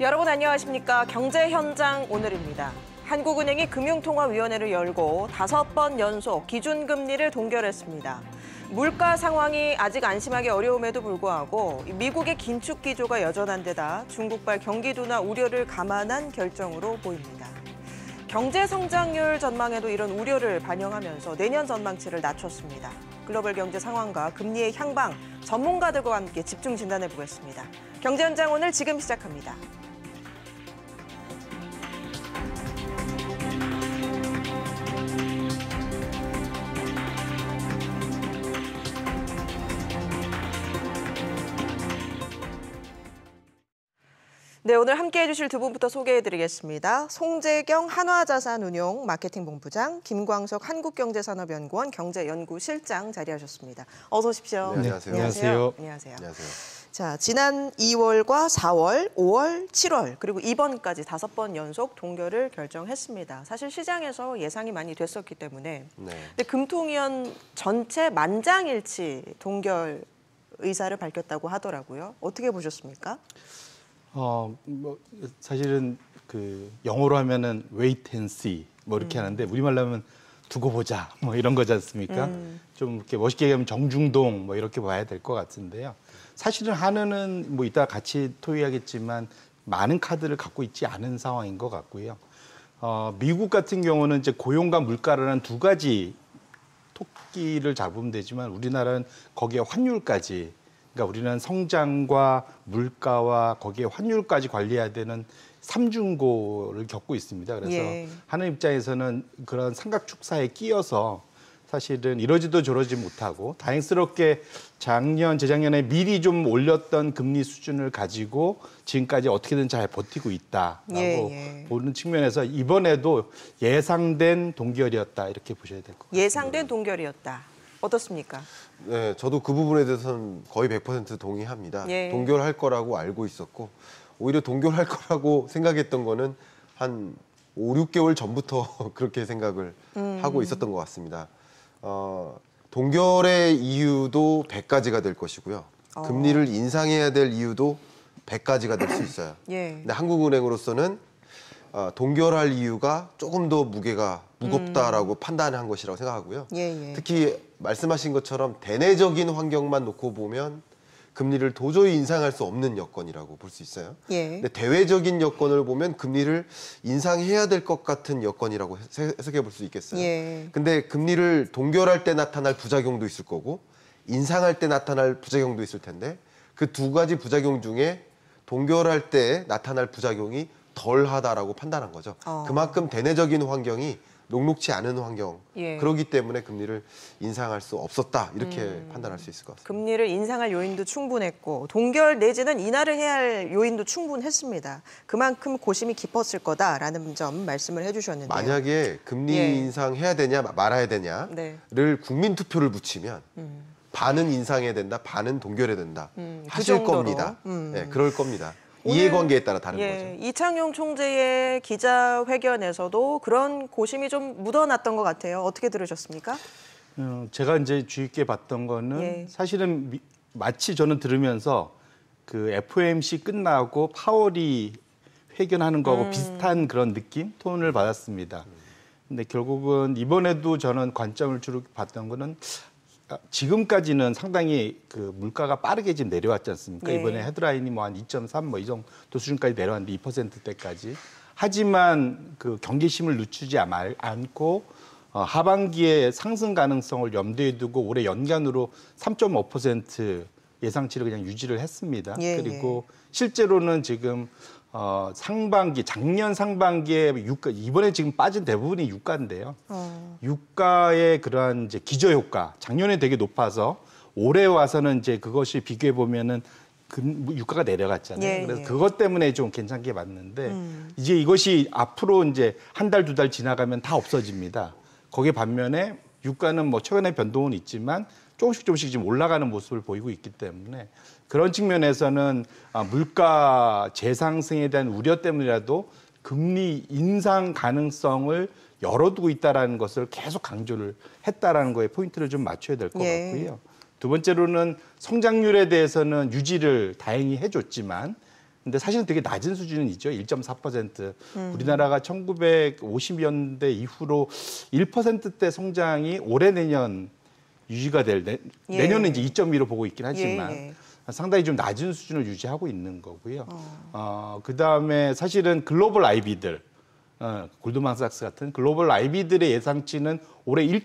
여러분 안녕하십니까. 경제 현장 오늘입니다. 한국은행이 금융통화위원회를 열고 다섯 번 연속 기준금리를 동결했습니다. 물가 상황이 아직 안심하기 어려움에도 불구하고 미국의 긴축 기조가 여전한 데다 중국발 경기도나 우려를 감안한 결정으로 보입니다. 경제 성장률 전망에도 이런 우려를 반영하면서 내년 전망치를 낮췄습니다. 글로벌 경제 상황과 금리의 향방, 전문가들과 함께 집중 진단해 보겠습니다. 경제 현장 오늘 지금 시작합니다. 네, 오늘 함께해 주실 두 분부터 소개해 드리겠습니다. 송재경 한화자산운용 마케팅본부장, 김광석 한국경제산업연구원 경제연구실장 자리하셨습니다. 어서 오십시오. 네, 안녕하세요. 안녕하세요. 안녕하세요. 안녕하세요. 자, 지난 2월과 4월, 5월, 7월 그리고 이번까지 다섯 번 연속 동결을 결정했습니다. 사실 시장에서 예상이 많이 됐었기 때문에. 네. 근데 금통위원 전체 만장일치 동결 의사를 밝혔다고 하더라고요. 어떻게 보셨습니까? 어, 뭐 사실은 그 영어로 하면은 wait and see 뭐 이렇게 음. 하는데 우리말로 하면 두고 보자 뭐 이런 거지 않습니까? 음. 좀 이렇게 멋있게 얘기하면 정중동 뭐 이렇게 봐야 될 것 같은데요. 사실은 한은은 뭐 이따 같이 토의하겠지만 많은 카드를 갖고 있지 않은 상황인 것 같고요. 어, 미국 같은 경우는 이제 고용과 물가라는 두 가지 토끼를 잡으면 되지만 우리나라는 거기에 환율까지 그러니까 우리는 성장과 물가와 거기에 환율까지 관리해야 되는 삼중고를 겪고 있습니다. 그래서 예. 하는 입장에서는 그런 삼각축사에 끼어서 사실은 이러지도 저러지 못하고 다행스럽게 작년 재작년에 미리 좀 올렸던 금리 수준을 가지고 지금까지 어떻게든 잘 버티고 있다라고 예, 예. 보는 측면에서 이번에도 예상된 동결이었다 이렇게 보셔야 될 것 같아요. 예상된 동결이었다. 어떻습니까? 네, 저도 그 부분에 대해서는 거의 100% 동의합니다. 예. 동결할 거라고 알고 있었고 오히려 동결할 거라고 생각했던 거는 한 5, 6개월 전부터 그렇게 생각을 음. 하고 있었던 것 같습니다. 어, 동결의 이유도 100가지가 될 것이고요. 어. 금리를 인상해야 될 이유도 100가지가 될 수 있어요. 예. 근데 한국은행으로서는 어, 동결할 이유가 조금 더 무게가 무겁다라고 음. 판단한 것이라고 생각하고요. 예, 예. 특히 말씀하신 것처럼 대내적인 환경만 놓고 보면 금리를 도저히 인상할 수 없는 여건이라고 볼 수 있어요. 예. 근데 대외적인 여건을 보면 금리를 인상해야 될 것 같은 여건이라고 해석해 볼 수 있겠어요. 예. 근데 금리를 동결할 때 나타날 부작용도 있을 거고 인상할 때 나타날 부작용도 있을 텐데 그 두 가지 부작용 중에 동결할 때 나타날 부작용이 덜하다라고 판단한 거죠. 어. 그만큼 대내적인 환경이 녹록치 않은 환경 예. 그러기 때문에 금리를 인상할 수 없었다 이렇게 음. 판단할 수 있을 것 같습니다. 금리를 인상할 요인도 충분했고 동결 내지는 인하를 해야 할 요인도 충분했습니다. 그만큼 고심이 깊었을 거다라는 점 말씀을 해주셨는데 만약에 금리 예. 인상해야 되냐 말아야 되냐를 네. 국민 투표를 붙이면 음. 반은 인상해야 된다, 반은 동결해야 된다 음, 그 하실 그 겁니다. 음. 네, 그럴 겁니다. 이해관계에 따라 다른 예, 거죠. 이창용 총재의 기자회견에서도 그런 고심이 좀 묻어났던 것 같아요. 어떻게 들으셨습니까? 어, 제가 이제 주의 깊게 봤던 거는 예. 사실은 미, 마치 저는 들으면서 그 FOMC 끝나고 파월이 회견하는 거하고 음. 비슷한 그런 느낌, 톤을 받았습니다. 근데 결국은 이번에도 저는 관점을 주로 봤던 거는 아, 지금까지는 상당히 그 물가가 빠르게 지금 내려왔지 않습니까? 네. 이번에 헤드라인이 뭐 한 2.3 뭐 이 정도 수준까지 내려왔는데 2%대까지. 하지만 그 경계심을 늦추지 않고 어, 하반기에 상승 가능성을 염두에 두고 올해 연간으로 3.5% 예상치를 그냥 유지를 했습니다. 예, 그리고 예. 실제로는 지금 어, 상반기 작년 상반기에 유가 이번에 지금 빠진 대부분이 유가인데요. 어. 유가의 그러한 이제 기저 효과 작년에 되게 높아서 올해 와서는 이제 그것이 비교해 보면은 그, 유가가 내려갔잖아요. 예, 그래서 예. 그것 때문에 좀 괜찮게 봤는데 음. 이제 이것이 앞으로 이제 한 달 두달 달 지나가면 다 없어집니다. 거기에 반면에 유가는 뭐 최근에 변동은 있지만 조금씩 조금씩 지금 올라가는 모습을 보이고 있기 때문에 그런 측면에서는 아, 물가 재상승에 대한 우려 때문이라도 금리 인상 가능성을 열어두고 있다라는 것을 계속 강조를 했다라는 거에 포인트를 좀 맞춰야 될것 예. 같고요. 두 번째로는 성장률에 대해서는 유지를 다행히 해줬지만 근데 사실은 되게 낮은 수준이죠. 1.4%. 음. 우리나라가 1950년대 이후로 1%대 성장이 올해 내년 유지가 될 내, 예. 내년은 이제 2.2로 보고 있긴 하지만 예, 예. 상당히 좀 낮은 수준을 유지하고 있는 거고요. 어, 어 그다음에 사실은 글로벌 아이비들 어, 골드만삭스 같은 글로벌 아이비들의 예상치는 올해 1.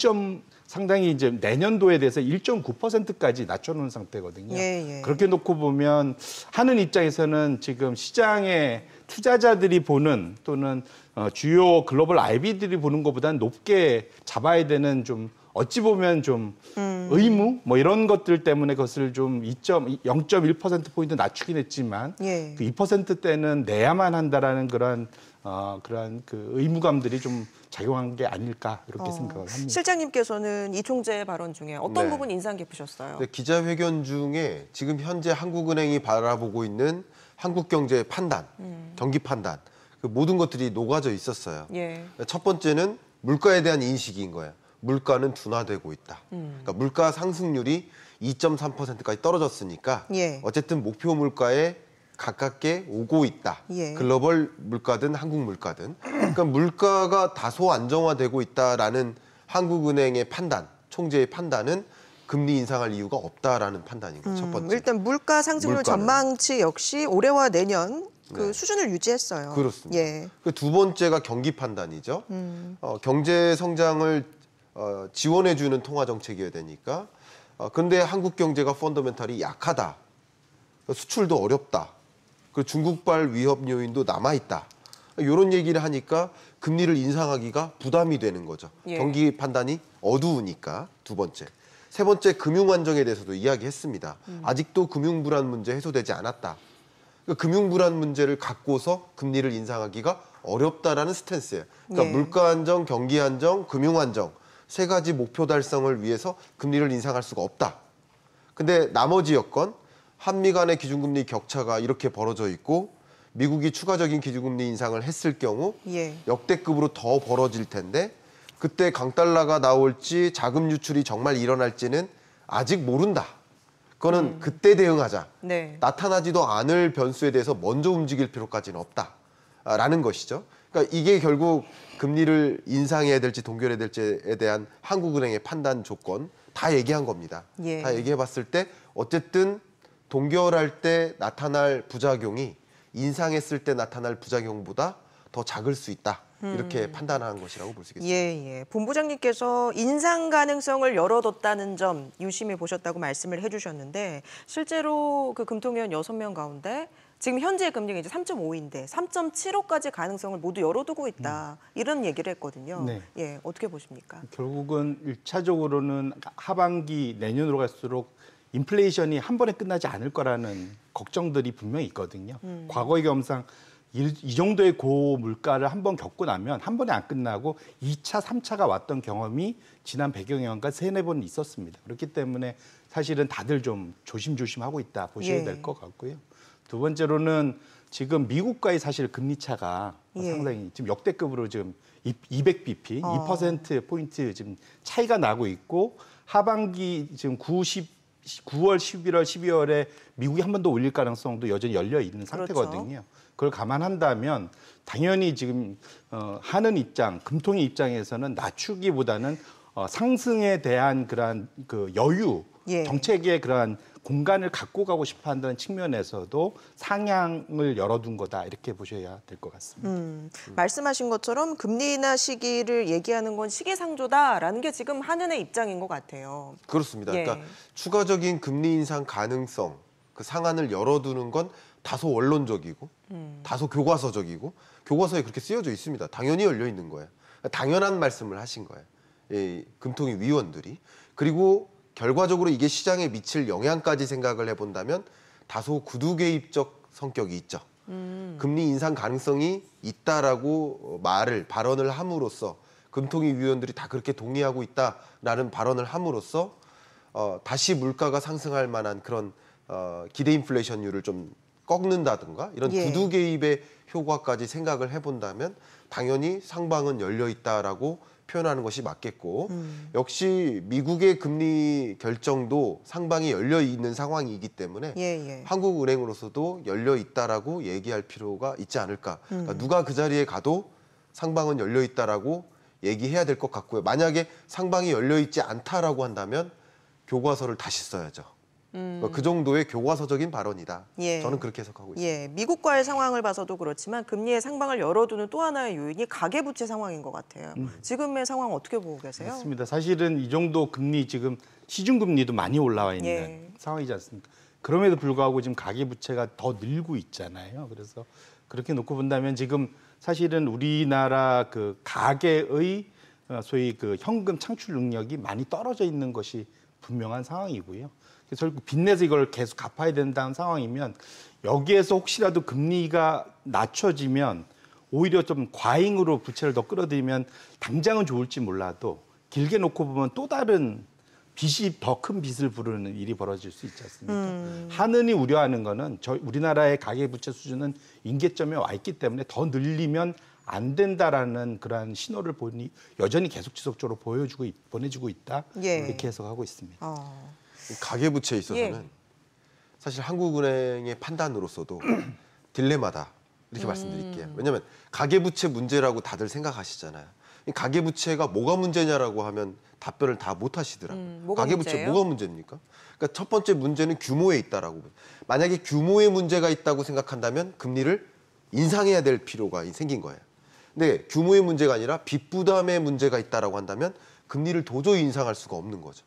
상당히 이제 내년도에 대해서 1.9%까지 낮춰놓은 상태거든요. 예, 예. 그렇게 놓고 보면 하는 입장에서는 지금 시장에 투자자들이 보는 또는 어, 주요 글로벌 IB들이 보는 것보다는 높게 잡아야 되는 좀 어찌 보면 좀 음. 의무 뭐 이런 것들 때문에 그것을 좀2.0.1% 포인트 낮추긴 했지만 예. 그 2%대는 내야만 한다라는 그런 어, 그런 그 의무감들이 좀 작용한 게 아닐까 이렇게 어. 생각을 합니다. 실장님께서는 이 총재의 발언 중에 어떤 네. 부분 인상 깊으셨어요? 네, 기자회견 중에 지금 현재 한국은행이 바라보고 있는 한국 경제 판단, 음. 경기 판단 그 모든 것들이 녹아져 있었어요. 예. 첫 번째는 물가에 대한 인식인 거예요. 물가는 둔화되고 있다. 음. 그러니까 물가 상승률이 2.3%까지 떨어졌으니까 예. 어쨌든 목표 물가에 가깝게 오고 있다. 예. 글로벌 물가든 한국 물가든. 그러니까 물가가 다소 안정화되고 있다라는 한국은행의 판단, 총재의 판단은 금리 인상할 이유가 없다라는 판단인 거죠. 음, 첫 번째. 일단 물가 상승률 물가는. 전망치 역시 올해와 내년 그 네. 수준을 유지했어요. 그렇습니다. 예. 그두 번째가 경기 판단이죠. 음. 어, 경제 성장을 어, 지원해주는 통화 정책이어야 되니까. 어, 근데 한국 경제가 펀더멘탈이 약하다. 수출도 어렵다. 그리고 중국발 위협 요인도 남아 있다. 이런 얘기를 하니까 금리를 인상하기가 부담이 되는 거죠. 예. 경기 판단이 어두우니까 두 번째. 세 번째 금융 안정에 대해서도 이야기했습니다. 음. 아직도 금융 불안 문제 해소되지 않았다. 그러니까 금융 불안 문제를 갖고서 금리를 인상하기가 어렵다라는 스탠스예요. 그러니까 예. 물가 안정, 경기 안정, 금융 안정 세 가지 목표 달성을 위해서 금리를 인상할 수가 없다. 근데 나머지 여건 한미 간의 기준금리 격차가 이렇게 벌어져 있고 미국이 추가적인 기준금리 인상을 했을 경우 예. 역대급으로 더 벌어질 텐데 그때 강달러가 나올지 자금 유출이 정말 일어날지는 아직 모른다. 그거는 음. 그때 대응하자. 네. 나타나지도 않을 변수에 대해서 먼저 움직일 필요까지는 없다. 아, 라는 것이죠. 그러니까 이게 결국 금리를 인상해야 될지 동결해야 될지에 대한 한국은행의 판단 조건 다 얘기한 겁니다. 예. 다 얘기해 봤을 때 어쨌든 동결할 때 나타날 부작용이 인상했을 때 나타날 부작용보다 더 작을 수 있다. 이렇게 음. 판단한 것이라고 볼 수 있겠습니다. 예, 예. 본부장님께서 인상 가능성을 열어뒀다는 점 유심히 보셨다고 말씀을 해주셨는데 실제로 그 금통위원 여섯 명 가운데 지금 현재 금리가 이제 3.5인데 3.75까지 가능성을 모두 열어두고 있다 음. 이런 얘기를 했거든요. 네. 예, 어떻게 보십니까? 결국은 일차적으로는 하반기 내년으로 갈수록 인플레이션이 한 번에 끝나지 않을 거라는 걱정들이 분명히 있거든요. 음. 과거의 경상 이 정도의 고물가를 한 번 겪고 나면 한 번에 안 끝나고 2차, 3차가 왔던 경험이 지난 배경 영화가 세네 번 있었습니다. 그렇기 때문에 사실은 다들 좀 조심조심하고 있다 보셔야 예. 될것 같고요. 두 번째로는 지금 미국과의 사실 금리 차가 예. 상당히 지금 역대급으로 지금 200bp, 어. 2% 포인트 지금 차이가 나고 있고 하반기 지금 90 9월, 11월, 12월에 미국이 한 번 더 올릴 가능성도 여전히 열려 있는 그렇죠. 상태거든요. 그렇죠. 그걸 감안한다면 당연히 지금 어, 하는 입장, 금통의 입장에서는 낮추기보다는 어, 상승에 대한 그러한 그 여유, 예. 정책의 그러한 공간을 갖고 가고 싶어 한다는 측면에서도 상향을 열어둔 거다 이렇게 보셔야 될 것 같습니다. 음, 말씀하신 것처럼 금리나 시기를 얘기하는 건 시기상조다라는 게 지금 한은의 입장인 것 같아요. 그렇습니다. 예. 그러니까 추가적인 금리 인상 가능성 그 상한을 열어두는 건 다소 원론적이고 음. 다소 교과서적이고 교과서에 그렇게 쓰여져 있습니다. 당연히 열려 있는 거예요. 당연한 말씀을 하신 거예요. 예, 금통위 위원들이 그리고 결과적으로 이게 시장에 미칠 영향까지 생각을 해본다면 다소 구두개입적 성격이 있죠. 음. 금리 인상 가능성이 있다라고 말을 발언을 함으로써 금통위 위원들이 다 그렇게 동의하고 있다라는 발언을 함으로써 어, 다시 물가가 상승할 만한 그런 어, 기대 인플레이션율을 좀 꺾는다든가 이런 예. 구두 개입의 효과까지 생각을 해본다면 당연히 상방은 열려 있다라고 표현하는 것이 맞겠고 음. 역시 미국의 금리 결정도 상방이 열려 있는 상황이기 때문에 예, 예. 한국은행으로서도 열려 있다라고 얘기할 필요가 있지 않을까. 그러니까 음. 그러니까 누가 그 자리에 가도 상방은 열려 있다라고 얘기해야 될 것 같고요. 만약에 상방이 열려 있지 않다라고 한다면 교과서를 다시 써야죠. 음. 그 정도의 교과서적인 발언이다. 예. 저는 그렇게 해석하고 있습니다. 예. 미국과의 상황을 봐서도 그렇지만 금리의 상방을 열어두는 또 하나의 요인이 가계부채 상황인 것 같아요. 음. 지금의 상황 어떻게 보고 계세요? 맞습니다. 사실은 이 정도 금리 지금 시중금리도 많이 올라와 있는 예. 상황이지 않습니까? 그럼에도 불구하고 지금 가계부채가 더 늘고 있잖아요. 그래서 그렇게 놓고 본다면 지금 사실은 우리나라 그 가계의 어, 소위 그 현금 창출 능력이 많이 떨어져 있는 것이 분명한 상황이고요. 그래서 결국 빚내서 이걸 계속 갚아야 된다는 상황이면 여기에서 혹시라도 금리가 낮춰지면 오히려 좀 과잉으로 부채를 더 끌어들이면 당장은 좋을지 몰라도 길게 놓고 보면 또 다른 빚이 더 큰 빚을 부르는 일이 벌어질 수 있지 않습니까? 음. 하느니 우려하는 거는 저 우리나라의 가계부채 수준은 인계점에와 있기 때문에 더 늘리면 안 된다라는 그러한 신호를 보니 여전히 계속 지속적으로 보여주고 보내주고 있다 예. 이렇게 해석하고 있습니다. 어. 가계부채에 예. 있어서는 예. 사실 한국은행의 판단으로서도 딜레마다 이렇게 음. 말씀드릴게요. 왜냐하면 가계부채 문제라고 다들 생각하시잖아요. 가계부채가 뭐가 문제냐라고 하면 답변을 다못 하시더라고요. 음, 가계부채 뭐가 문제입니까? 그러니까 첫 번째 문제는 규모에 있다라고. 만약에 규모에 문제가 있다고 생각한다면 금리를 인상해야 될 필요가 생긴 거예요. 근데 규모의 문제가 아니라 빚 부담의 문제가 있다라고 한다면 금리를 도저히 인상할 수가 없는 거죠.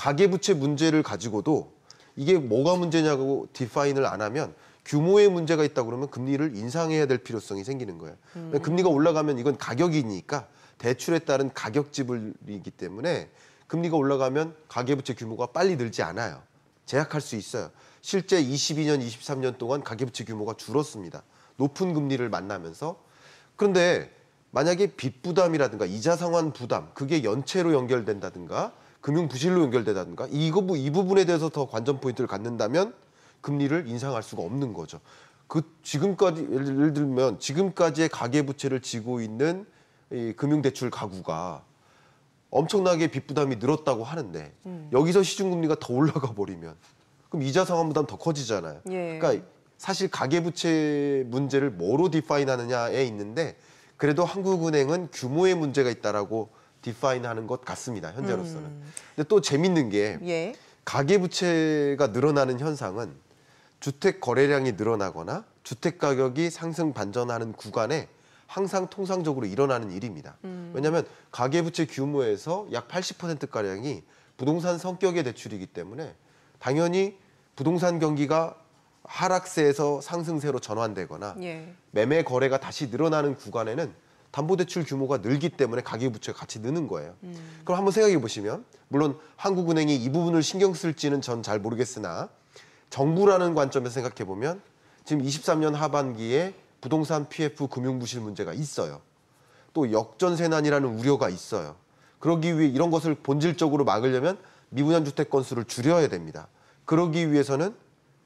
가계부채 문제를 가지고도 이게 뭐가 문제냐고 디파인을 안 하면 규모의 문제가 있다 그러면 금리를 인상해야 될 필요성이 생기는 거예요. 그러니까 음. 금리가 올라가면 이건 가격이니까 대출에 따른 가격 지불이기 때문에 금리가 올라가면 가계부채 규모가 빨리 늘지 않아요. 제약할 수 있어요. 실제 22년, 23년 동안 가계부채 규모가 줄었습니다. 높은 금리를 만나면서 그런데 만약에 빚 부담이라든가 이자 상환 부담 그게 연체로 연결된다든가 금융 부실로 연결되다든가 이거 뭐이 부분에 대해서 더 관전 포인트를 갖는다면 금리를 인상할 수가 없는 거죠. 그 지금까지 예를 들면 지금까지의 가계 부채를 지고 있는 이 금융 대출 가구가 엄청나게 빚 부담이 늘었다고 하는데 음. 여기서 시중 금리가 더 올라가 버리면 그럼 이자 상환 부담 더 커지잖아요. 예. 그러니까 사실 가계 부채 문제를 뭐로 디파인하느냐에 있는데 그래도 한국은행은 규모의 문제가 있다라고 디파인하는 것 같습니다. 현재로서는. 음. 근데 또 재밌는 게 예. 가계부채가 늘어나는 현상은 주택 거래량이 늘어나거나 주택 가격이 상승 반전하는 구간에 항상 통상적으로 일어나는 일입니다. 음. 왜냐하면 가계부채 규모에서 약 80%가량이 부동산 성격의 대출이기 때문에 당연히 부동산 경기가 하락세에서 상승세로 전환되거나 예. 매매 거래가 다시 늘어나는 구간에는 담보대출 규모가 늘기 때문에 가계부채가 같이 느는 거예요. 음. 그럼 한번 생각해 보시면 물론 한국은행이 이 부분을 신경 쓸지는 전 잘 모르겠으나 정부라는 관점에서 생각해 보면 지금 23년 하반기에 부동산 PF 금융부실 문제가 있어요. 또 역전세난이라는 우려가 있어요. 그러기 위해 이런 것을 본질적으로 막으려면 미분양 주택 건수를 줄여야 됩니다. 그러기 위해서는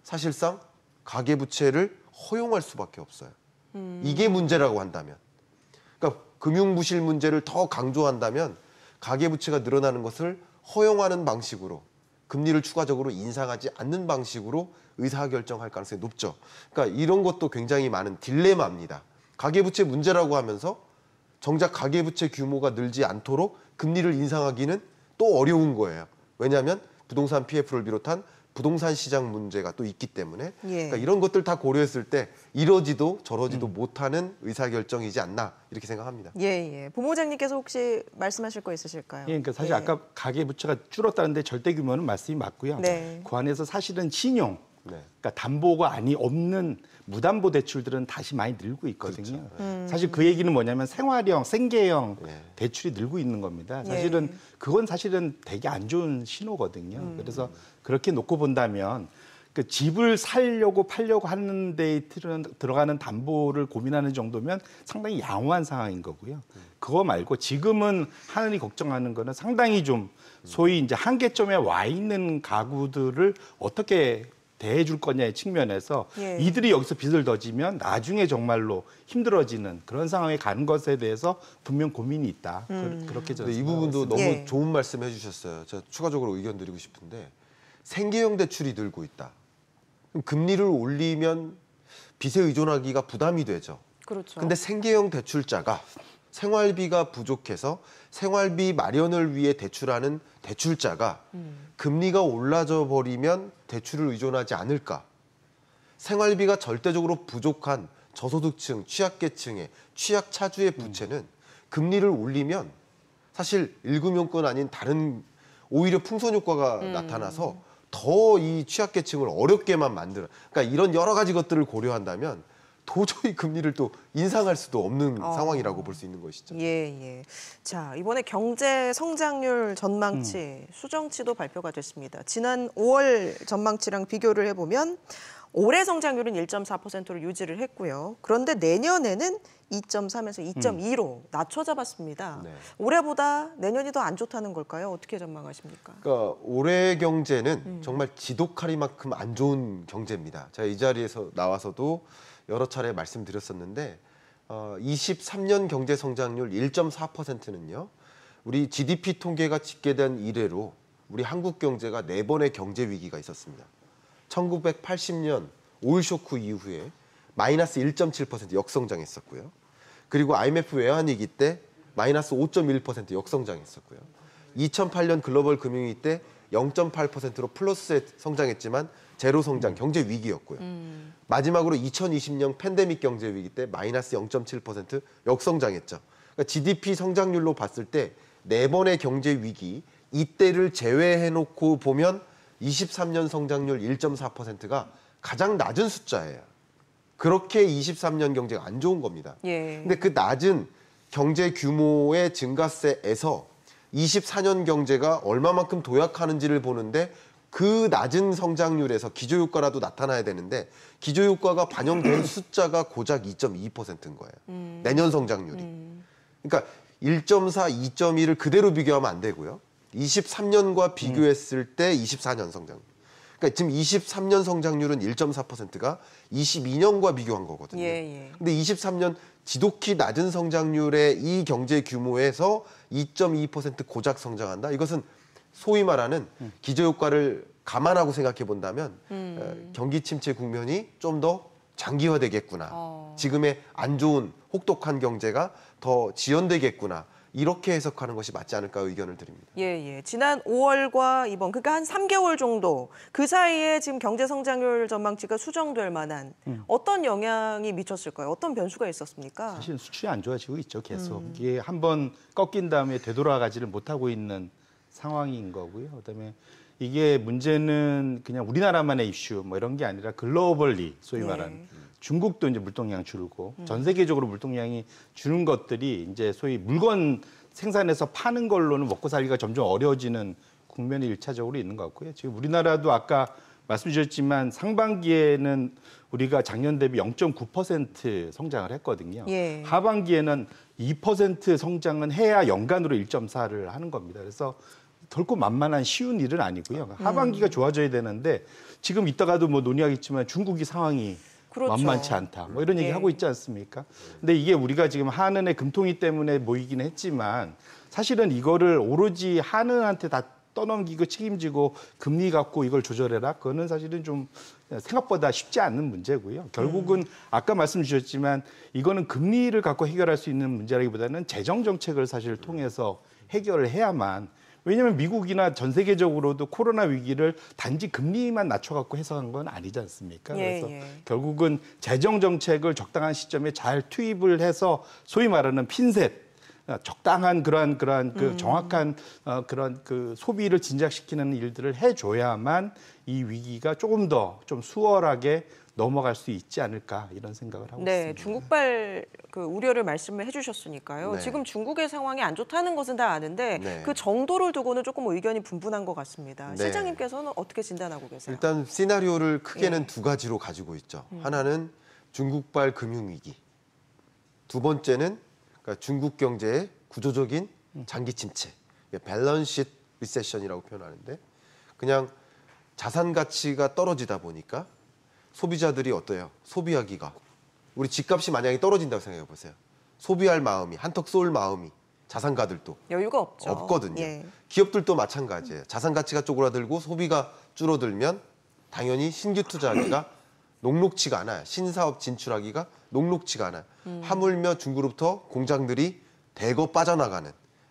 사실상 가계부채를 허용할 수밖에 없어요. 음. 이게 문제라고 한다면. 금융부실 문제를 더 강조한다면 가계부채가 늘어나는 것을 허용하는 방식으로 금리를 추가적으로 인상하지 않는 방식으로 의사결정할 가능성이 높죠. 그러니까 이런 것도 굉장히 많은 딜레마입니다. 가계부채 문제라고 하면서 정작 가계부채 규모가 늘지 않도록 금리를 인상하기는 또 어려운 거예요. 왜냐하면 부동산 PF를 비롯한 부동산 시장 문제가 또 있기 때문에 예. 그러니까 이런 것들 다 고려했을 때 이러지도 저러지도 음. 못하는 의사결정이지 않나 이렇게 생각합니다. 예, 예. 부모장님께서 혹시 말씀하실 거 있으실까요? 예, 그러니까 사실 예. 아까 가계부채가 줄었다는데 절대 규모는 말씀이 맞고요. 네. 그 안에서 사실은 신용, 네. 그러니까 담보가 아니 없는 무담보 대출들은 다시 많이 늘고 있거든요. 그렇죠. 음. 사실 그 얘기는 뭐냐면 생활형, 생계형 네. 대출이 늘고 있는 겁니다. 예. 사실은 그건 사실은 되게 안 좋은 신호거든요. 음. 그래서 그렇게 놓고 본다면 그 집을 살려고 팔려고 하는 데에 들어가는 담보를 고민하는 정도면 상당히 양호한 상황인 거고요. 그거 말고 지금은 하늘이 걱정하는 거는 상당히 좀 음. 소위 이제 한계점에 와 있는 가구들을 어떻게 대해줄 거냐의 측면에서 예. 이들이 여기서 빚을 더 지면 나중에 정말로 힘들어지는 그런 상황에 가는 것에 대해서 분명 고민이 있다. 음. 그, 렇게 저는 이 부분도 너무 예. 좋은 말씀 해주셨어요. 제가 추가적으로 의견 드리고 싶은데 생계형 대출이 늘고 있다. 그럼 금리를 올리면 빚에 의존하기가 부담이 되죠. 그렇죠. 근데 생계형 대출자가 생활비가 부족해서 생활비 마련을 위해 대출하는 대출자가 음. 금리가 올라져 버리면 대출을 의존하지 않을까. 생활비가 절대적으로 부족한 저소득층, 취약계층의 취약 차주의 음. 부채는 음. 금리를 올리면 사실 일금융권 아닌 다른 오히려 풍선 효과가 음. 나타나서 더 이 취약계층을 어렵게만 만들어 그러니까 이런 여러 가지 것들을 고려한다면 도저히 금리를 또 인상할 수도 없는 어. 상황이라고 볼 수 있는 것이죠. 예, 예. 자, 이번에 경제 성장률 전망치, 음. 수정치도 발표가 됐습니다. 지난 5월 전망치랑 비교를 해보면 올해 성장률은 1 4를 유지를 했고요. 그런데 내년에는 2.3에서 2.2로 음. 낮춰 잡았습니다. 네. 올해보다 내년이 더 안 좋다는 걸까요? 어떻게 전망하십니까? 그러니까 올해 경제는 음. 정말 지독하리만큼 안 좋은 경제입니다. 제가 이 자리에서 나와서도 여러 차례 말씀드렸었는데 어, 23년 경제 성장률 1.4%는요. 우리 GDP 통계가 집계된 이래로 우리 한국 경제가 네 번의 경제 위기가 있었습니다. 1980년 오일 쇼크 이후에 마이너스 1.7% 역성장했었고요. 그리고 IMF 외환위기 때 마이너스 5.1% 역성장했었고요. 2008년 글로벌 금융위기 때 0.8%로 플러스에 성장했지만 제로 성장, 음. 경제 위기였고요. 음. 마지막으로 2020년 팬데믹 경제 위기 때 마이너스 0.7% 역성장했죠. 그러니까 GDP 성장률로 봤을 때 네 번의 경제 위기 이때를 제외해놓고 보면 23년 성장률 1.4%가 가장 낮은 숫자예요. 그렇게 23년 경제가 안 좋은 겁니다. 예. 근데 그 낮은 경제 규모의 증가세에서 24년 경제가 얼마만큼 도약하는지를 보는데 그 낮은 성장률에서 기조효과라도 나타나야 되는데 기조효과가 반영된 숫자가 고작 2.2%인 거예요. 음. 내년 성장률이. 음. 그러니까 1.4, 2 1을 그대로 비교하면 안 되고요. 23년과 비교했을 때 24년 성장률. 그러니까 지금 23년 성장률은 1.4%가 22년과 비교한 거거든요. 예, 예. 근데 23년 지독히 낮은 성장률의 이 경제 규모에서 2.2% 고작 성장한다. 이것은 소위 말하는 음. 기저효과를 감안하고 생각해 본다면 음. 경기 침체 국면이 좀 더 장기화되겠구나. 어. 지금의 안 좋은 혹독한 경제가 더 지연되겠구나. 이렇게 해석하는 것이 맞지 않을까 의견을 드립니다. 예, 예. 지난 5월과 이번 그러니까 한 3개월 정도 그 사이에 지금 경제 성장률 전망치가 수정될 만한 음. 어떤 영향이 미쳤을까요? 어떤 변수가 있었습니까? 사실 수출이 안 좋아지고 있죠, 계속. 음. 이게 한번 꺾인 다음에 되돌아가지를 못하고 있는 상황인 거고요. 그다음에 이게 문제는 그냥 우리나라만의 이슈 뭐 이런 게 아니라 글로벌리 소위 네. 말하는 네. 중국도 이제 물동량 줄고 음. 전 세계적으로 물동량이 주는 것들이 이제 소위 물건 생산해서 파는 걸로는 먹고 살기가 점점 어려워지는 국면이 일차적으로 있는 것 같고요. 지금 우리나라도 아까 말씀주셨지만 상반기에는 우리가 작년 대비 0.9% 성장을 했거든요. 예. 하반기에는 2% 성장은 해야 연간으로 1.4를 하는 겁니다. 그래서 결코 만만한 쉬운 일은 아니고요. 음. 하반기가 좋아져야 되는데 지금 이따가도 뭐 논의하겠지만 중국이 상황이 그렇죠. 만만치 않다. 뭐 이런 얘기 네. 하고 있지 않습니까? 근데 이게 우리가 지금 한은의 금통위 때문에 모이긴 했지만 사실은 이거를 오로지 한은한테 다 떠넘기고 책임지고 금리 갖고 이걸 조절해라. 그거는 사실은 좀 생각보다 쉽지 않은 문제고요. 결국은 음. 아까 말씀 주셨지만 이거는 금리를 갖고 해결할 수 있는 문제라기보다는 재정 정책을 사실 통해서 해결을 해야만 왜냐하면 미국이나 전 세계적으로도 코로나 위기를 단지 금리만 낮춰갖고 해석한 건 아니지 않습니까? 예, 그래서 예. 결국은 재정 정책을 적당한 시점에 잘 투입을 해서 소위 말하는 핀셋 어, 적당한 그러한 그러한 그 음. 정확한 어, 그런 그 소비를 진작시키는 일들을 해줘야만 이 위기가 조금 더 좀 수월하게 넘어갈 수 있지 않을까 이런 생각을 하고 네, 있습니다. 중국발 그 우려를 말씀을 해주셨으니까요. 네. 지금 중국의 상황이 안 좋다는 것은 다 아는데 네. 그 정도를 두고는 조금 의견이 분분한 것 같습니다. 네. 시장님께서는 어떻게 진단하고 계세요? 일단 시나리오를 크게는 예. 두 가지로 가지고 있죠. 음. 하나는 중국발 금융위기, 두 번째는 그러니까 중국 경제의 구조적인 음. 장기 침체, 밸런시 리세션이라고 표현하는데 그냥 자산 가치가 떨어지다 보니까 소비자들이 어때요? 소비하기가 우리 집값이 만약에 떨어진다고 생각해 보세요. 소비할 마음이 한턱 쏠 마음이 자산가들도 여유가 없죠. 없거든요. 예. 기업들도 마찬가지예요. 자산 가치가 쪼그라들고 소비가 줄어들면 당연히 신규 투자하기가 녹록치가 않아요. 신사업 진출하기가 녹록치가 않아요. 음. 하물며 중국으로부터 공장들이 대거 빠져나가는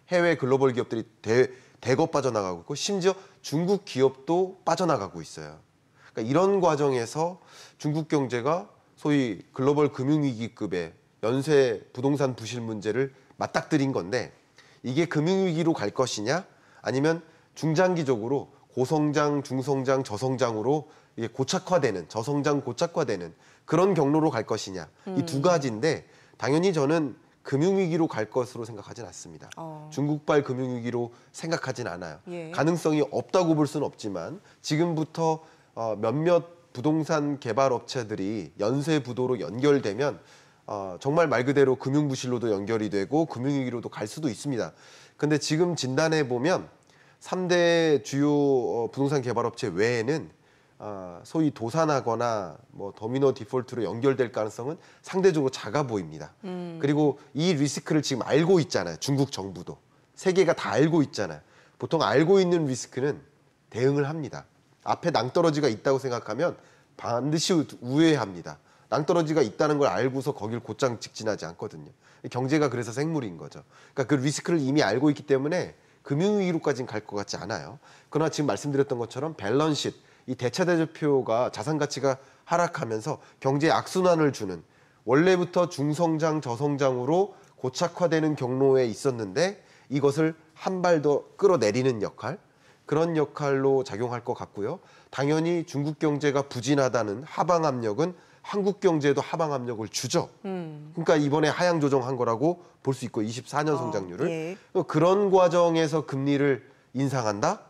해외 글로벌 기업들이 대, 대거 빠져나가고 있고 심지어 중국 기업도 빠져나가고 있어요. 그러니까 이런 과정에서 중국 경제가 소위 글로벌 금융위기급의 연쇄 부동산 부실 문제를 맞닥뜨린 건데 이게 금융위기로 갈 것이냐 아니면 중장기적으로 고성장, 중성장, 저성장으로 이게 고착화되는 저성장 고착화되는 그런 경로로 갈 것이냐 음. 이두 가지인데 당연히 저는 금융위기로 갈 것으로 생각하진 않습니다. 어. 중국발 금융위기로 생각하진 않아요. 예. 가능성이 없다고 볼 수는 없지만 지금부터 어, 몇몇 부동산 개발 업체들이 연쇄 부도로 연결되면 어, 정말 말 그대로 금융 부실로도 연결이 되고 금융 위기로도 갈 수도 있습니다. 근데 지금 진단해 보면 3대 주요 어, 부동산 개발 업체 외에는 어, 소위 도산하거나 뭐 더미노 디폴트로 연결될 가능성은 상대적으로 작아 보입니다. 음. 그리고 이 리스크를 지금 알고 있잖아요. 중국 정부도 세계가 다 알고 있잖아요. 보통 알고 있는 리스크는 대응을 합니다. 앞에 낭떠러지가 있다고 생각하면 반드시 우회합니다. 낭떠러지가 있다는 걸 알고서 거길 곧장 직진하지 않거든요. 경제가 그래서 생물인 거죠. 그러니까 그 리스크를 이미 알고 있기 때문에 금융위기로까지는 갈 것 같지 않아요. 그러나 지금 말씀드렸던 것처럼 밸런싯, 이 대차대조표가 자산 가치가 하락하면서 경제에 악순환을 주는 원래부터 중성장, 저성장으로 고착화되는 경로에 있었는데 이것을 한 발 더 끌어내리는 역할, 그런 역할로 작용할 것 같고요. 당연히 중국 경제가 부진하다는 하방 압력은 한국 경제에도 하방 압력을 주죠. 음. 그러니까 이번에 하향 조정한 거라고 볼 수 있고 24년 아, 성장률을 어, 예. 그런 과정에서 금리를 인상한다?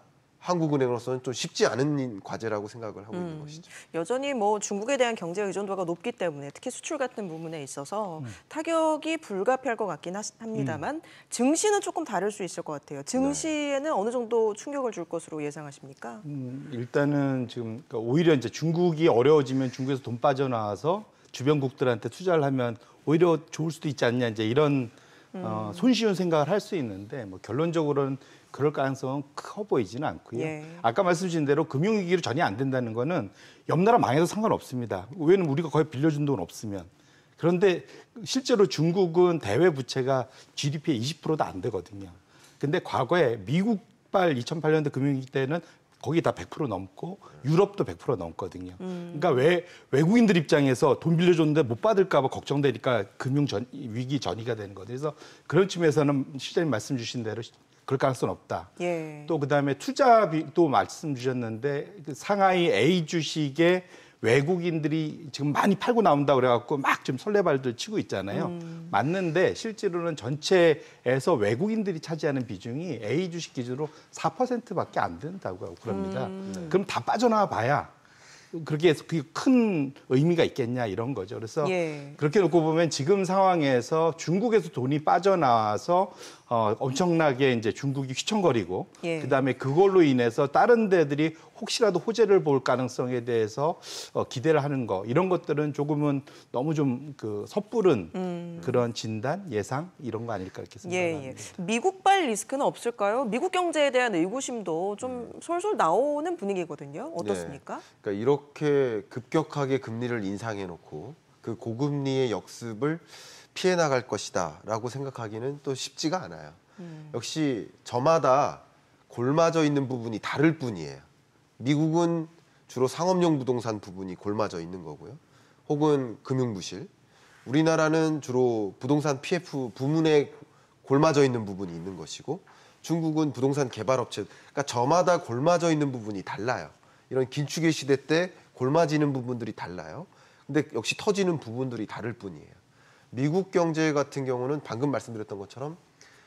한국은행으로서는 좀 쉽지 않은 과제라고 생각을 하고 음, 있는 것이죠. 여전히 뭐 중국에 대한 경제 의존도가 높기 때문에 특히 수출 같은 부분에 있어서 음. 타격이 불가피할 것 같긴 하, 합니다만 음. 증시는 조금 다를 수 있을 것 같아요. 증시에는 네. 어느 정도 충격을 줄 것으로 예상하십니까? 음, 일단은 지금 그러니까 오히려 이제 중국이 어려워지면 중국에서 돈 빠져나와서 주변국들한테 투자를 하면 오히려 좋을 수도 있지 않냐 이제 이런 어, 음. 손쉬운 생각을 할 수 있는데 뭐 결론적으로는 그럴 가능성은 커 보이지는 않고요. 예. 아까 말씀하신 대로 금융위기로 전혀 안 된다는 거는 옆 나라 망해도 상관없습니다. 왜냐면 우리가 거의 빌려준 돈 없으면. 그런데 실제로 중국은 대외 부채가 GDP의 20%도 안 되거든요. 근데 과거에 미국발 2008년도 금융위기 때는 거기 다 100% 넘고 유럽도 100% 넘거든요. 음. 그러니까 왜 외국인들 입장에서 돈 빌려줬는데 못 받을까 봐 걱정되니까 금융 전, 위기 전이가 되는 거죠. 그래서 그런 측면에서는 실장님 말씀 주신 대로 그럴 가능성은 없다. 예. 또 그다음에 투자도 말씀 주셨는데 그 상하이 A 주식에 외국인들이 지금 많이 팔고 나온다 그래갖고 막 지금 설레발들 치고 있잖아요. 음. 맞는데 실제로는 전체에서 외국인들이 차지하는 비중이 A 주식 기준으로 4%밖에 안 된다고 하고 그럽니다. 음. 네. 그럼 다 빠져나와 봐야 그렇게 해서 그게 큰 의미가 있겠냐 이런 거죠. 그래서 예. 그렇게 놓고 보면 지금 상황에서 중국에서 돈이 빠져나와서 어, 엄청나게 이제 중국이 휘청거리고 예. 그다음에 그걸로 인해서 다른 데들이 혹시라도 호재를 볼 가능성에 대해서 어, 기대를 하는 거 이런 것들은 조금은 너무 좀그 섣부른 음. 그런 진단 예상 이런 거 아닐까 이렇게 생각합니다. 예, 예. 미국발 리스크는 없을까요? 미국 경제에 대한 의구심도 좀 음. 솔솔 나오는 분위기거든요. 네. 어떻습니까? 네. 그러니까 이렇게 급격하게 금리를 인상해 놓고 그 고금리의 역습을 피해 나갈 것이다라고 생각하기는 또 쉽지가 않아요. 음. 역시 저마다 골마져 있는 부분이 다를 뿐이에요. 미국은 주로 상업용 부동산 부분이 골마져 있는 거고요. 혹은 금융부실. 우리나라는 주로 부동산 PF 부문에 골마져 있는 부분이 있는 것이고 중국은 부동산 개발업체. 그러니까 저마다 골마져 있는 부분이 달라요. 이런 긴축의 시대 때 골마지는 부분들이 달라요. 근데 역시 터지는 부분들이 다를 뿐이에요. 미국 경제 같은 경우는 방금 말씀드렸던 것처럼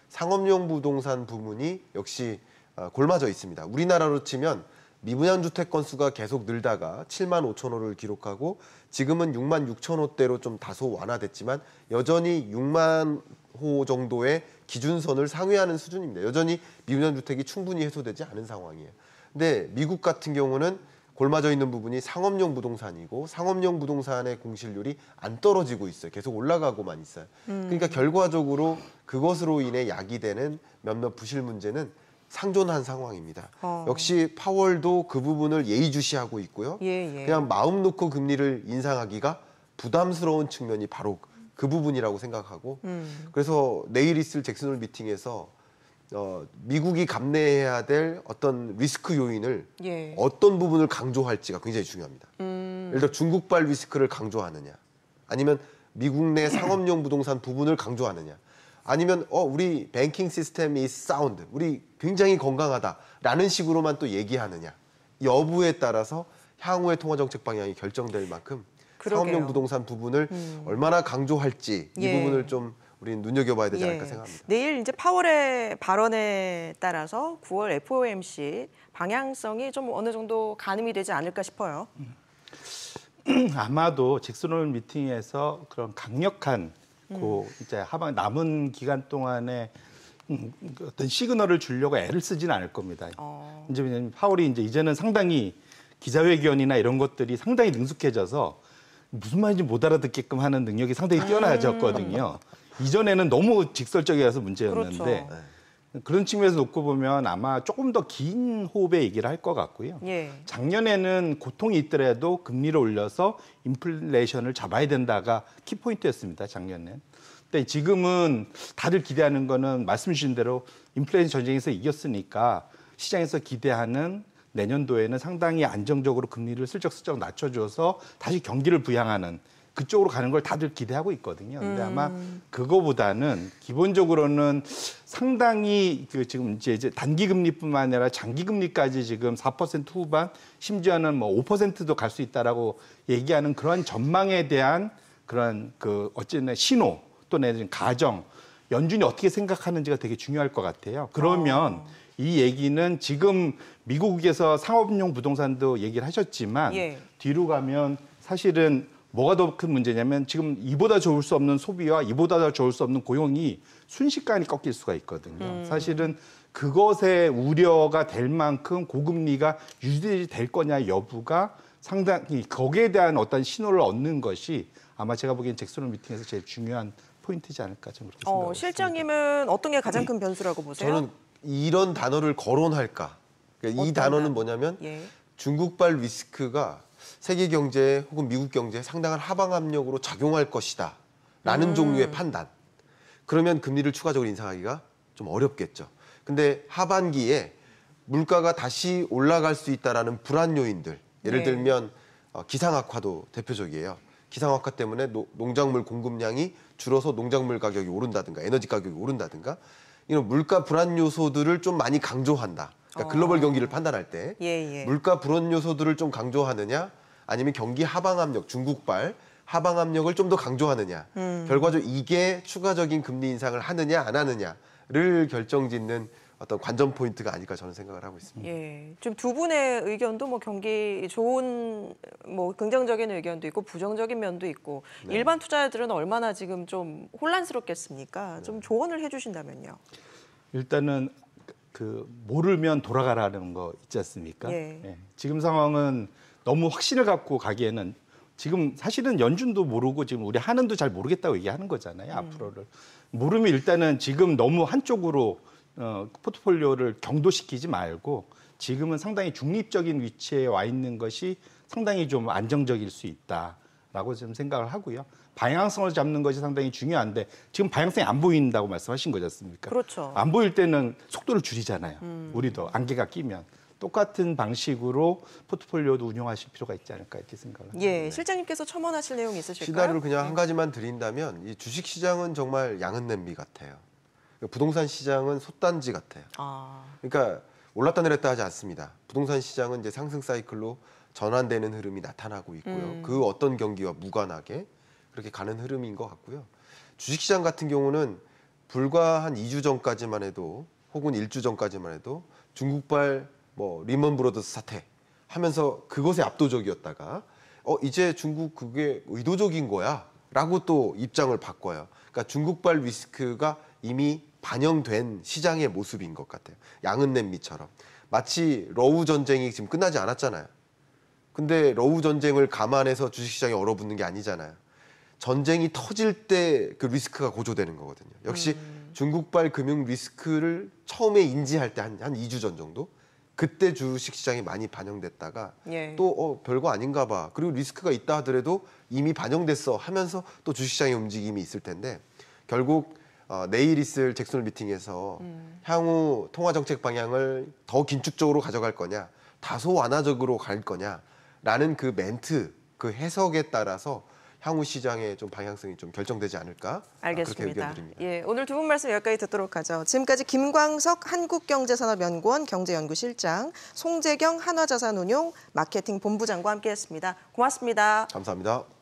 상업용 부동산 부문이 역시 어, 골마져 있습니다. 우리나라로 치면 미분양 주택 건수가 계속 늘다가 7만 5천 호를 기록하고 지금은 6만 6천 호대로 좀 다소 완화됐지만 여전히 6만 호 정도의 기준선을 상회하는 수준입니다. 여전히 미분양 주택이 충분히 해소되지 않은 상황이에요. 근데 미국 같은 경우는 골마져 있는 부분이 상업용 부동산이고 상업용 부동산의 공실률이 안 떨어지고 있어요. 계속 올라가고만 있어요. 음. 그러니까 결과적으로 그것으로 인해 야기되는 몇몇 부실 문제는 상존한 상황입니다. 어. 역시 파월도 그 부분을 예의주시하고 있고요. 예, 예. 그냥 마음 놓고 금리를 인상하기가 부담스러운 측면이 바로 그 부분이라고 생각하고 음. 그래서 내일 있을 잭슨홀 미팅에서 어, 미국이 감내해야 될 어떤 리스크 요인을 예. 어떤 부분을 강조할지가 굉장히 중요합니다. 음. 예를 들어 중국발 리스크를 강조하느냐, 아니면 미국 내 상업용 부동산 부분을 강조하느냐, 아니면 어 우리 뱅킹 시스템이 사운드, 우리 굉장히 건강하다라는 식으로만 또 얘기하느냐 여부에 따라서 향후의 통화 정책 방향이 결정될 만큼 그러게요. 상업용 부동산 부분을 음. 얼마나 강조할지 이 예. 부분을 좀 우리는 눈여겨봐야 되지 예. 않을까 예. 생각합니다. 내일 이제 파월의 발언에 따라서 9월 FOMC 방향성이 좀 어느 정도 가늠이 되지 않을까 싶어요. 음. 아마도 직수론 미팅에서 그런 강력한 음. 그 이제 하방 남은 기간 동안에 음, 그 어떤 시그널을 주려고 애를 쓰진 않을 겁니다. 어. 이제 왜냐면 파월이 이제 이제는 상당히 기자회견이나 이런 것들이 상당히 능숙해져서 무슨 말인지 못 알아듣게끔 하는 능력이 상당히 뛰어나졌거든요. 음. 이전에는 너무 직설적이어서 문제였는데 그렇죠. 네. 그런 측면에서 놓고 보면 아마 조금 더 긴 호흡의 얘기를 할 것 같고요. 예. 작년에는 고통이 있더라도 금리를 올려서 인플레이션을 잡아야 된다가 키포인트였습니다. 작년엔. 근데 지금은 다들 기대하는 거는 말씀 주신 대로 인플레이션 전쟁에서 이겼으니까 시장에서 기대하는 내년도에는 상당히 안정적으로 금리를 슬쩍슬쩍 낮춰줘서 다시 경기를 부양하는 그쪽으로 가는 걸 다들 기대하고 있거든요. 근데 음. 아마 그거보다는 기본적으로는 상당히 그 지금 이제, 이제 단기 금리뿐만 아니라 장기 금리까지 지금 4% 후반 심지어는 뭐 5%도 갈 수 있다라고 얘기하는 그런 전망에 대한 그런 그 어쨌든 신호 또는 가정 연준이 어떻게 생각하는지가 되게 중요할 것 같아요. 그러면 어. 이 얘기는 지금 미국에서 상업용 부동산도 얘기를 하셨지만 예. 뒤로 가면 사실은 뭐가 더 큰 문제냐면 지금 이보다 좋을 수 없는 소비와 이보다 더 좋을 수 없는 고용이 순식간에 꺾일 수가 있거든요. 음. 사실은 그것에 우려가 될 만큼 고금리가 유지될 거냐 여부가 상당히 거기에 대한 어떤 신호를 얻는 것이 아마 제가 보기엔 잭슨홀 미팅에서 제일 중요한 포인트지 않을까 저는 그렇게 생각합니다. 어, 실장님은 어떤 게 가장 네. 큰 변수라고 보세요? 저는 이런 단어를 거론할까. 그러니까 이 단어는 뭐냐면 예. 중국발 위스크가 세계 경제 혹은 미국 경제에 상당한 하방 압력으로 작용할 것이다. 라는 음. 종류의 판단. 그러면 금리를 추가적으로 인상하기가 좀 어렵겠죠. 근데 하반기에 물가가 다시 올라갈 수 있다라는 불안 요인들. 예를 네. 들면 어, 기상악화도 대표적이에요. 기상악화 때문에 농작물 공급량이 줄어서 농작물 가격이 오른다든가 에너지 가격이 오른다든가 이런 물가 불안 요소들을 좀 많이 강조한다. 그러니까 글로벌 어. 경기를 판단할 때 예, 예. 물가 불안 요소들을 좀 강조하느냐 아니면 경기 하방 압력 중국발 하방 압력을 좀 더 강조하느냐 음. 결과적으로 이게 추가적인 금리 인상을 하느냐 안 하느냐를 결정짓는 어떤 관전 포인트가 아닐까 저는 생각을 하고 있습니다. 예, 지두 분의 의견도 뭐 경기 좋은 뭐 긍정적인 의견도 있고 부정적인 면도 있고 네. 일반 투자자들은 얼마나 지금 좀 혼란스럽겠습니까? 네. 좀 조언을 해주신다면요. 일단은 그 모르면 돌아가라는 거 있지 않습니까? 예. 예. 지금 상황은 너무 확신을 갖고 가기에는 지금 사실은 연준도 모르고 지금 우리 한은도잘 모르겠다고 얘기하는 거잖아요. 음. 앞으로를 물음이 일단은 지금 너무 한쪽으로 어, 포트폴리오를 경도시키지 말고 지금은 상당히 중립적인 위치에 와 있는 것이 상당히 좀 안정적일 수 있다라고 지금 생각을 하고요. 방향성을 잡는 것이 상당히 중요한데 지금 방향성이 안 보인다고 말씀하신 거잖습니까 그렇죠. 안 보일 때는 속도를 줄이잖아요. 음. 우리도 안개가 끼면. 똑같은 방식으로 포트폴리오도 운영하실 필요가 있지 않을까 이렇게 생각을 합니다. 예, 네. 실장님께서 첨언하실 내용이 있으실까요? 시나리오를 그냥 한 예. 가지만 드린다면 이 주식 시장은 정말 양은 냄비 같아요. 그러니까 부동산 시장은 솥단지 같아요. 아. 그러니까 올랐다 내렸다 하지 않습니다. 부동산 시장은 이제 상승 사이클로 전환되는 흐름이 나타나고 있고요. 음. 그 어떤 경기와 무관하게 그렇게 가는 흐름인 것 같고요. 주식 시장 같은 경우는 불과 한 2주 전까지만 해도 혹은 1주 전까지만 해도 중국발 뭐 리먼 브로더스 사태 하면서 그것에 압도적이었다가 어 이제 중국 그게 의도적인 거야라고 또 입장을 바꿔요. 그러니까 중국발 위스크가 이미 반영된 시장의 모습인 것 같아요. 양은냄비처럼 마치 러우 전쟁이 지금 끝나지 않았잖아요. 근데 러우 전쟁을 감안해서 주식시장이 얼어붙는 게 아니잖아요. 전쟁이 터질 때 그 리스크가 고조되는 거거든요. 역시 음. 중국발 금융 리스크를 처음에 인지할 때한한 2주 전 정도 그때 주식 시장이 많이 반영됐다가 예. 또 어, 별거 아닌가 봐. 그리고 리스크가 있다 하더라도 이미 반영됐어 하면서 또 주식 시장의 움직임이 있을 텐데 결국 어, 내일 있을 잭슨 미팅에서 음. 향후 통화 정책 방향을 더 긴축적으로 가져갈 거냐, 다소 완화적으로 갈 거냐라는 그 멘트, 그 해석에 따라서 향후 시장의 좀 방향성이 좀 결정되지 않을까 아, 알겠습니다. 그렇게 의견드립니다. 예, 오늘 두 분 말씀 여기까지 듣도록 하죠. 지금까지 김광석 한국경제산업연구원 경제연구실장, 송재경 한화자산운용 마케팅 본부장과 함께했습니다. 고맙습니다. 감사합니다.